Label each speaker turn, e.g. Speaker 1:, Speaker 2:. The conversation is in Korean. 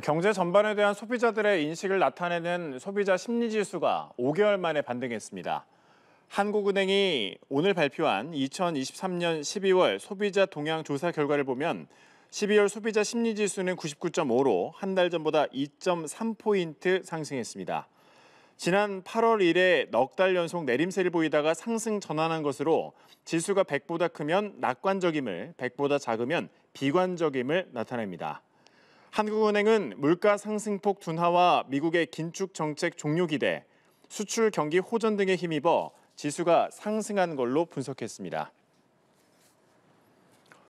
Speaker 1: 경제 전반에 대한 소비자들의 인식을 나타내는 소비자 심리지수가 5개월 만에 반등했습니다. 한국은행이 오늘 발표한 2023년 12월 소비자 동향 조사 결과를 보면 12월 소비자 심리지수는 99.5로 한 달 전보다 2.3포인트 상승했습니다. 지난 8월 1일에 넉달 연속 내림세를 보이다가 상승 전환한 것으로 지수가 100보다 크면 낙관적임을, 100보다 작으면 비관적임을 나타냅니다. 한국은행은 물가 상승폭 둔화와 미국의 긴축 정책 종료 기대, 수출 경기 호전 등에 힘입어 지수가 상승한 걸로 분석했습니다.